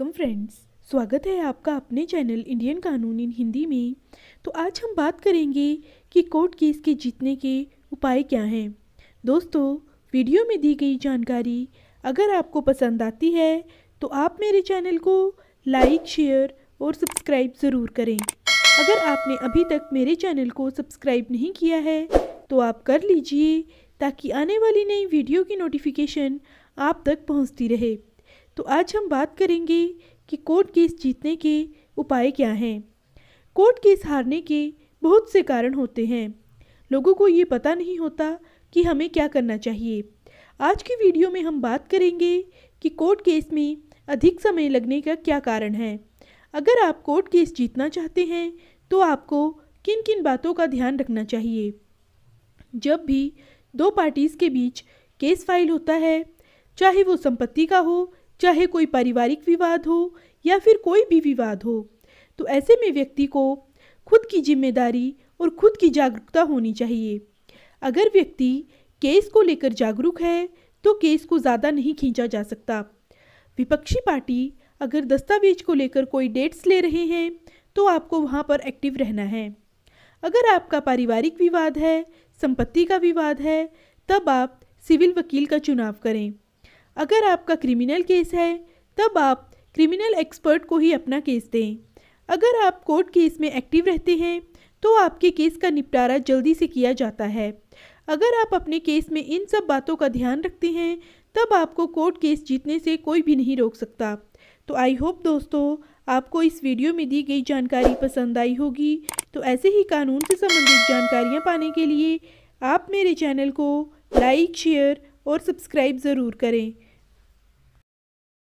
welcome friends स्वागत है आपका अपने चैनल इंडियन कानून इन हिंदी में तो आज हम बात करेंगे कि कोर्ट केस के जीतने के उपाय क्या हैं दोस्तों वीडियो में दी गई जानकारी अगर आपको पसंद आती है तो आप मेरे चैनल को लाइक शेयर और सब्सक्राइब ज़रूर करें अगर आपने अभी तक मेरे चैनल को सब्सक्राइब नहीं किया है तो आप कर लीजिए ताकि आने वाली नई वीडियो की नोटिफिकेशन आप तक पहुंचती रहे तो आज हम बात करेंगे कि कोर्ट केस जीतने के उपाय क्या हैं कोर्ट केस हारने के बहुत से कारण होते हैं लोगों को ये पता नहीं होता कि हमें क्या करना चाहिए आज की वीडियो में हम बात करेंगे कि कोर्ट केस में अधिक समय लगने का क्या कारण है अगर आप कोर्ट केस जीतना चाहते हैं तो आपको किन किन बातों का ध्यान रखना चाहिए जब भी दो पार्टीज़ के बीच केस फाइल होता है चाहे वो संपत्ति का हो चाहे कोई पारिवारिक विवाद हो या फिर कोई भी विवाद हो तो ऐसे में व्यक्ति को खुद की जिम्मेदारी और खुद की जागरूकता होनी चाहिए अगर व्यक्ति केस को लेकर जागरूक है तो केस को ज़्यादा नहीं खींचा जा सकता विपक्षी पार्टी अगर दस्तावेज को लेकर कोई डेट्स ले रहे हैं तो आपको वहाँ पर एक्टिव रहना है अगर आपका पारिवारिक विवाद है संपत्ति का विवाद है तब आप सिविल वकील का चुनाव करें अगर आपका क्रिमिनल केस है तब आप क्रिमिनल एक्सपर्ट को ही अपना केस दें अगर आप कोर्ट केस में एक्टिव रहते हैं तो आपके केस का निपटारा जल्दी से किया जाता है अगर आप अपने केस में इन सब बातों का ध्यान रखते हैं तब आपको कोर्ट केस जीतने से कोई भी नहीं रोक सकता तो आई होप दोस्तों आपको इस वीडियो में दी गई जानकारी पसंद आई होगी तो ऐसे ही कानून से संबंधित जानकारियाँ पाने के लिए आप मेरे चैनल को लाइक शेयर और सब्सक्राइब ज़रूर करें